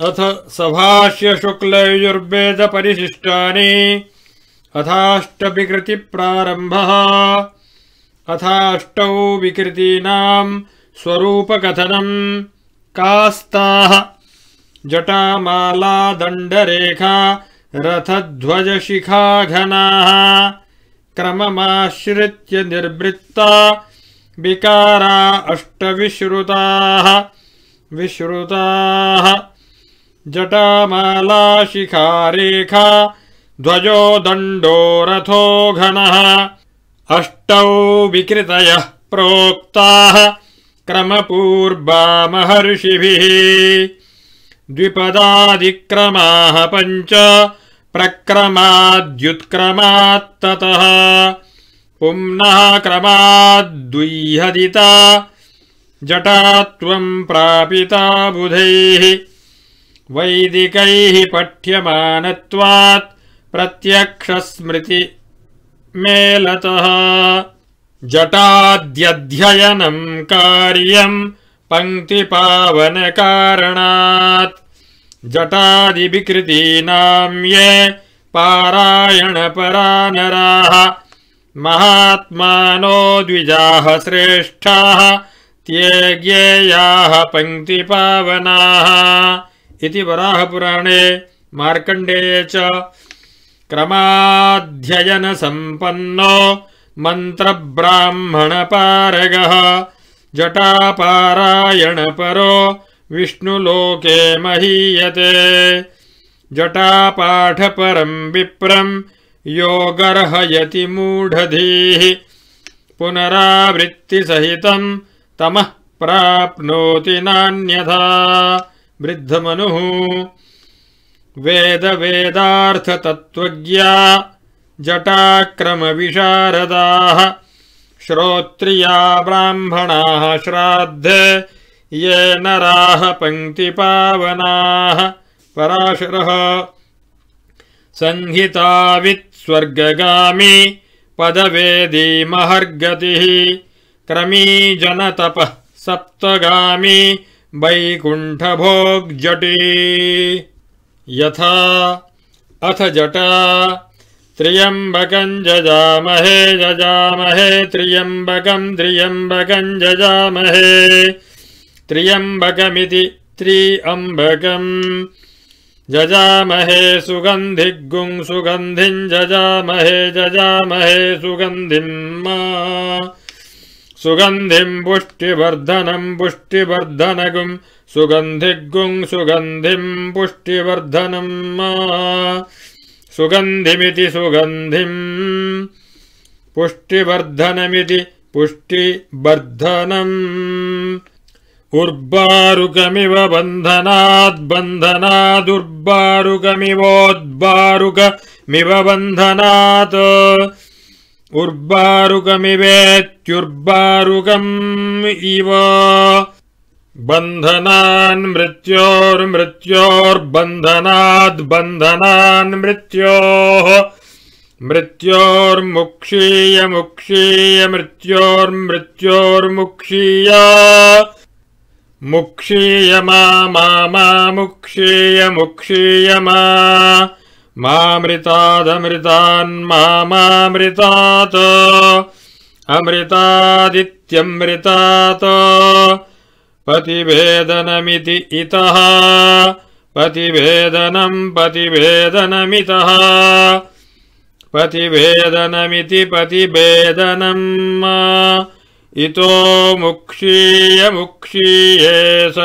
अथ सभाष्यशुक्लयुर्वेदपरिशिष्टानि अथाष्टविकृतिप्रारम्भः अथाष्टौ विकृतीनाम् स्वरूपकथनम् कास्ताः दण्डरेखा रथध्वजशिखाघनाः क्रममाश्रित्य निर्वृत्ता विकारा अष्टविश्रुताः विश्रुताः जटामाला शिखारेखा द्वयो दण्डो रथो घनः अष्टौ विकृतयः प्रोक्ताः क्रमपूर्वा महर्षिभिः द्विपदादिक्रमाः पञ्च प्रक्रमाद्युत्क्रमात्ततः पुम्नः क्रमाद्दुह्यदिता जटा जटात्वं प्रापिता बुधैः वैदिकैः पठ्यमानत्वात् प्रत्यक्षस्मृति मेलतः जटाद्यध्ययनम् कार्यम् पङ्क्तिपावनकारणात् जटादिविकृतीनाम् ये नराः महात्मानो द्विजाः श्रेष्ठाः त्ये ज्ञेयाः पङ्क्तिपावनाः इति वराहपुराणे मार्कण्डेये च क्रमाध्ययनसम्पन्नो मन्त्रब्राह्मणपारगः जटापारायणपरो विष्णुलोके महीयते जटापाठपरम् विप्रम् यो गर्हयति मूढधीः पुनरावृत्तिसहितम् तमः प्राप्नोति नान्यथा वृद्धमनुः वेदवेदार्थतत्त्वज्ञा जटाक्रमविशारदाः श्रोत्रिया ब्राह्मणाः श्राद्धे ये नराः पङ्क्तिपावनाः पराशुरः सङ्हितावित्स्वर्गगामी पदवेदी महर्गतिः क्रमी जनतपः सप्तगामी वैकुण्ठभोक्जटी यथा अथ जटा त्र्यम्बकम् जजामहे जजामहे त्र्यम्बकम् त्रियम्बकम् जजामहे त्र्यम्बकमिति त्रि अम्बकम् जजामहे सुगन्धिर्गुम् सुगन्धिम् जजामहे जजामहे मा सुगन्धिम् पुष्टिवर्धनम् पुष्टिवर्धनगुम् सुगंधिगुं सुगन्धिम् पुष्टिवर्धनम् सुगन्धिमिति सुगन्धिम् पुष्टिवर्धनमिति पुष्टिवर्धनम् उर्बारुकमिव बन्धनात् बन्धनादुर्बारुकमिवोद्बारुकमिव बन्धनात् उर्बारुगमिवेत्युर्बारुगम् इव बन्धनान्मृत्योर्मृत्योर्बन्धनाद् बन्धनान् मृत्योः मृत्योर्मुक्षीयमुक्षीय मा मा मुक्षीयमुक्षीयमा मामृतादमृतान् मामृतात् अमृतादित्यमृतात् पतिभेदनमिति इतः पतिभेदनम् पतिभेदनमितः पतिभेदनमिति पतिभेदनम् इतो मुक्षीयमुक्षीये स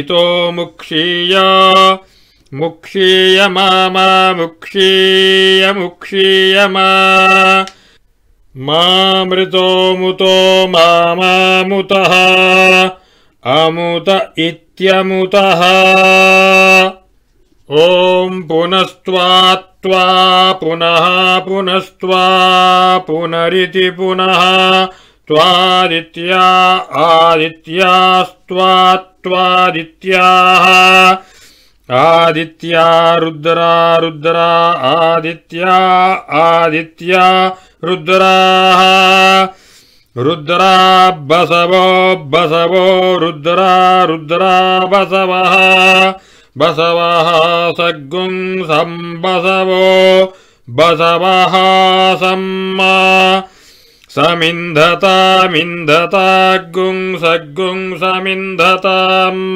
इतो मुक्षीया मुक्षीयममुक्षीयमुक्षीयम मुतो मुतः अमुत इत्यमुतः ॐ पुनस्त्वात्त्वा पुनः पुनस्त्वा पुनरिति पुनः त्वादित्या आदित्यास्त्वा त्वादित्याः आदित्या रुद्रा रुद्रा आदित्या आदित्या रुद्राः रुद्रा बसवो बसवो रुद्रा रुद्रा बसवः बसवः सग्गुं बसवो बसवः सम्मा समिन्धतामिन्धता गुम् सग्गुम् समिन्धतम्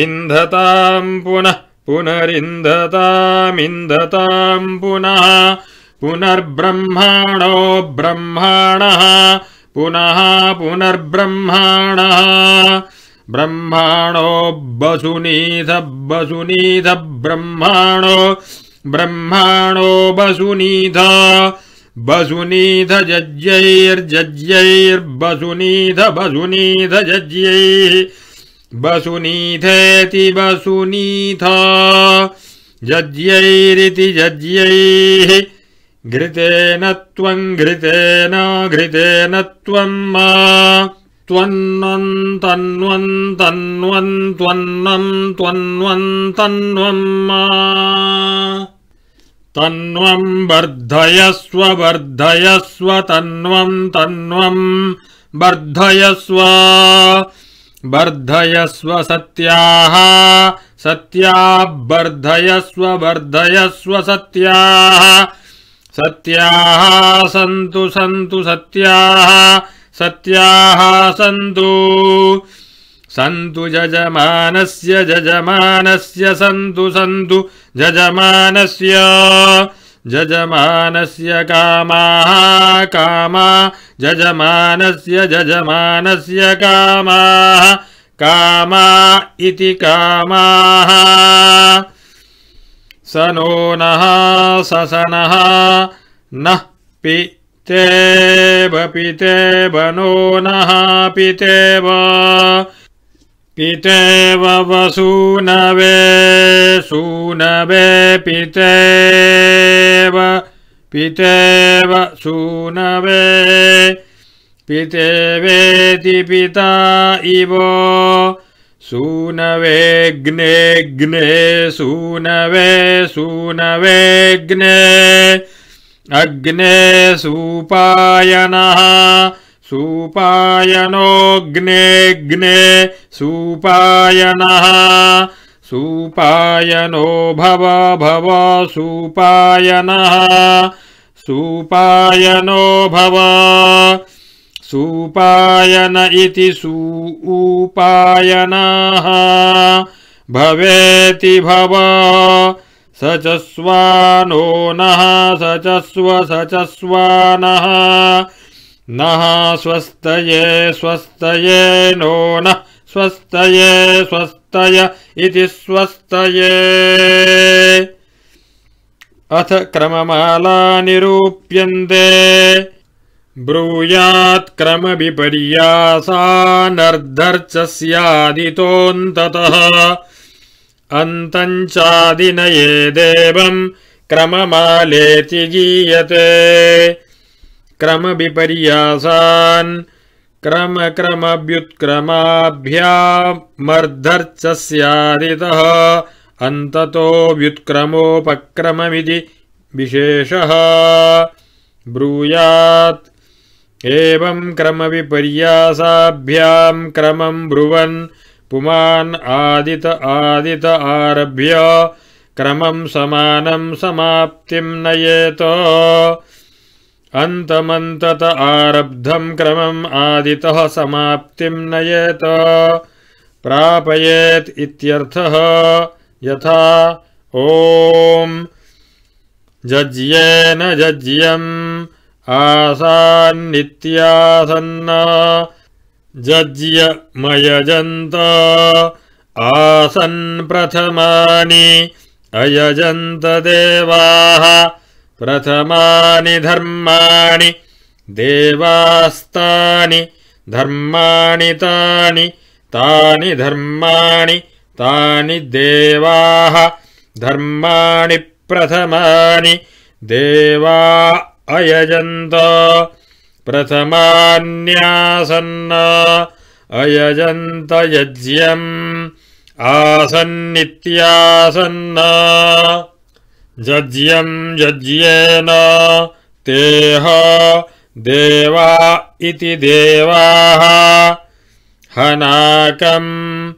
इन्धताम् पुनः पुनरिन्धतामिन्धताम् पुनः पुनर्ब्रह्माणो ब्रह्माणः पुनः पुनर्ब्रह्माणः ब्रह्माणो बसुनीध बसुनीध ब्रह्माणो ब्रह्माणो वसुनीध वसुनीधज्यैर्ज्यैर्बसुनीध बसुनीध यज्ञैः वसुनीति वसुनीथा यज्ञैरिति यज्ञैः घृतेन त्वम् घृतेन घृतेन त्वम् मा त्वन्नम् तन्वम् तन्वम् त्वन्नम् त्वन्वम् तन्वम् मा तन्वम् वर्धयस्व वर्धयस्व तन्वम् तन्वम् वर्धयस्व वर्धयस्व सत्याः सत्याः वर्धयस्व वर्धयस्व सत्याः सत्याः सन्तु सन्तु सत्याः सत्याः सन्तु सन्तु जजमानस्य जजमानस्य सन्तु सन्तु जजमानस्य जजमानस्य कामाः कामा जजमानस्य जजमानस्य कामाः कामा इति कामाः स नो नः ससनः नः पिते बिते बनो नः पिते वा पिते वसूनवे सूनवे पिते व पितेव शूनवे पितेवेति पिता इव सूनवे सूनवे शूनवेग्ने अग्ने सूपायनः सुपायनोऽग्नेऽग्ने सूपायनः सूपायनो भव भव सूपायनः सूपायनो भव सूपायन इति सूपायनः भवेति भव स स्वानो नः च स्वानः नः स्वस्तये स्वस्तये नो नः स्वस्तये स्वस्तय इति स्वस्तये अथ क्रममाला निरूप्यन्ते अंतं अन्तञ्चादिनये देवम् क्रममालेति गीयते क्रमविपर्यासान् क्रमक्रमव्युत्क्रमाभ्याम् मर्धर्चस्यादितः अन्ततो व्युत्क्रमोपक्रममिति विशेषः ब्रूयात् एवम् क्रमविपर्यासाभ्याम् क्रमम् ब्रुवन् पुमान् आदित आदित आरभ्य क्रमम् समानम् समाप्तिम् नयेत अन्तमन्तत आरब्धम् क्रमम् आदितः समाप्तिम् नयेत प्रापयेत् इत्यर्थः यथा ओम् जज्येन जज्यम् आसान्नित्यासन्न यज्ञमयजन्त आसन्प्रथमानि अयजन्तदेवाः प्रथमानि धर्माणि देवास्तानि धर्माणि तानि तानि धर्माणि तानि देवाः धर्माणि प्रथमानि देवा अयजन्त प्रथमान्यासन्ना अयजन्त यज्ञम् आसन्नित्यासन्ना जज्यम् यज्ञेन तेह देवा इति देवाः हनाकम्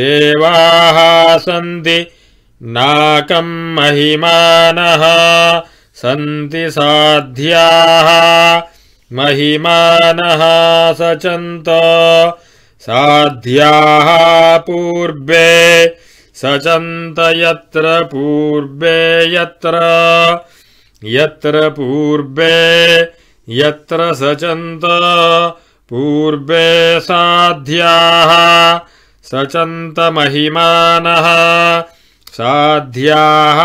देवाः सन्ति नाकम् महिमानः सन्ति साध्याः महिमानः सचन्त साध्याः पूर्वे सचन्त यत्र पूर्वे यत्र यत्र पूर्वे यत्र सचन्त पूर्वे साध्याः महिमानः साध्याः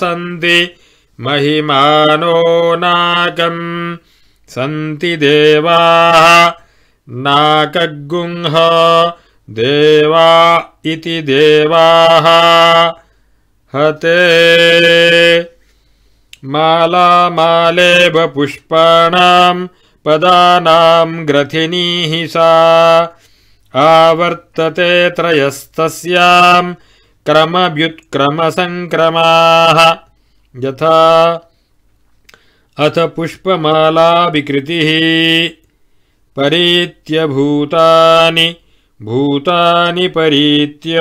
सन्ति महिमानो नाकम् सन्ति देवाः नाकगुङ्ह देवा इति देवाः हते मालामालेव पुष्पाणाम् पदानाम् ग्रथिनीः सा आवर्तते त्रयस्तस्याम् क्रमव्युत्क्रमसङ्क्रमाः यथा अथ पुष्पमाला पुष्पमालाविकृतिः परीत्यभूतानि भूतानि परीत्य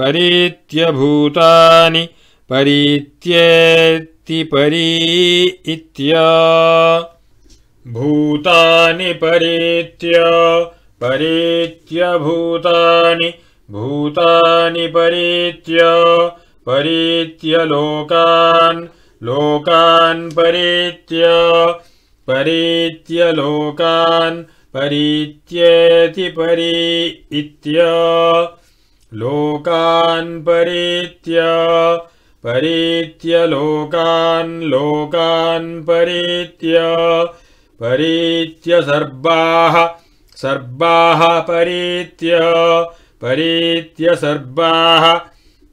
परीत्यभूतानि परीत्येति परी इत्या भूतानि परीत्य परीत्यभूतानि भूतानि लोकान परीत्य लोकान् लोकान, परीच्येति परी लोकान् परित्य परीच्य लोकान् परित्य परित्य सर्वाः सर्वाः परीत्य परित्य सर्वाः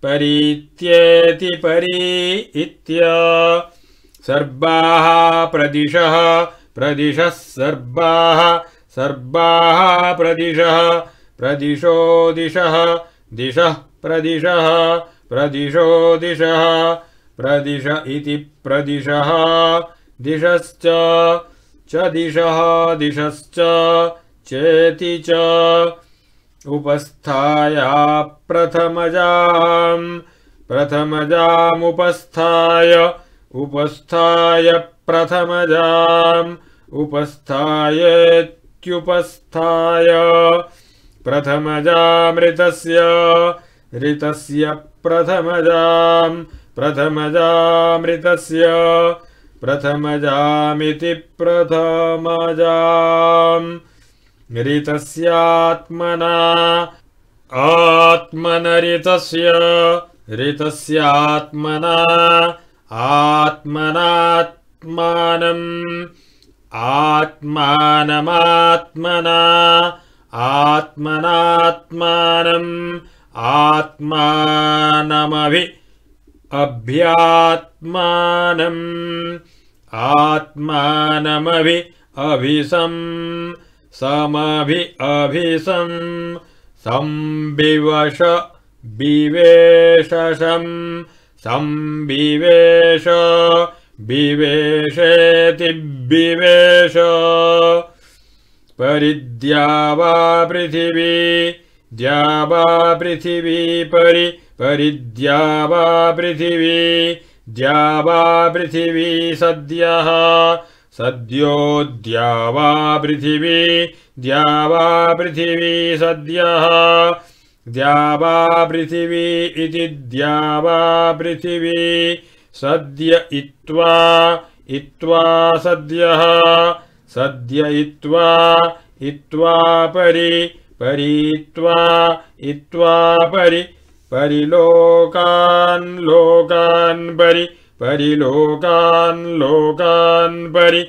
परीत्येति परी इत्य सर्वाः प्रदिशः प्रदिशः सर्वाः सर्वाः प्रदिशः प्रदिशो दिशः दिशः प्रदिशः प्रदिशो दिशः प्रदिश इति प्रदिशः दिशश्च च दिशः दिशश्च चेति च उपस्थाय प्रथमजाम् प्रथमजामुपस्थाय उपस्थाय प्रथमजाम् उपस्थायेत् ्युपस्थाय प्रथमजामृतस्य ऋतस्य प्रथमजाम् प्रथमजामृतस्य प्रथमजामिति प्रथमजाम् ऋतस्यात्मना आत्मन ऋतस्य ऋतस्यात्मना आत्मनात्मानम् आत्मानमात्मना आत्मनात्मानम् आत्मानमभि अभ्यात्मानम् आत्मानमभि अभिसं समभि अभिसं संविवश विवश संविवेश विवेशेति बिवेष परिद्या वा पृथिवी पृथिवी परि परिद्या वा पृथिवी पृथिवी सद्यः सद्यो द्या वा पृथिवी सद्यः पृथिवी इति पृथिवी सद्य इत्वा इत्वा सद्यः सद्य इत्वा इत्वा परि परित्वा इत्वा परि परिलोकान् लोकान् परि परिलोकान् लोकान् परि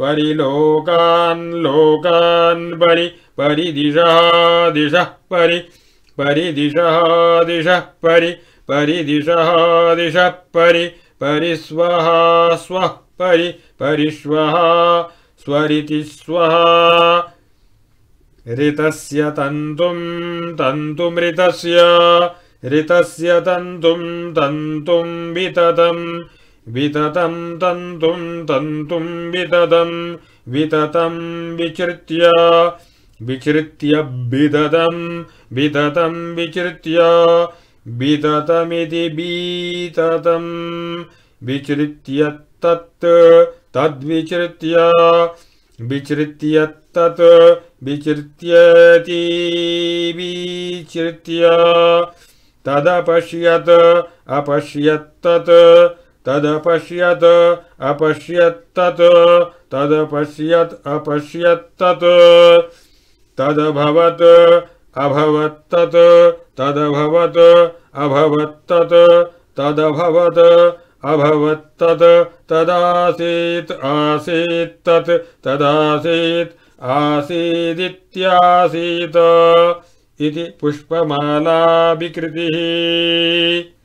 परिलोकान् लोकान् परि दिशः परि दिशः परि दिशः परि परिश्वः स्वः परि परिष्वः स्वरिति स्वः ऋतस्य तन्तुं तन्तुमृतस्य ऋतस्य तन्तुं तन्तुं विततम् विततं तन्तुं तन्तुं विततं विततं विचृत्य विचृत्य विदतं विदतं विचृत्य बीततम् विचृत्य तत् तद्विचृत्य विच्रित्यत्तत् विचृत्य तदपश्यत् अपश्यत्तत् तदपश्यत् अपश्यत्तत् तदपश्यत् अपश्यत्तत् तदभवत् अभवत्तत् तदभवत् अभवत्तत् तदभवत् अभवत्तत् तदासीत् आसीत्तत् तदासीत् आसीदित्यासीत् इति पुष्पमालाभिकृतिः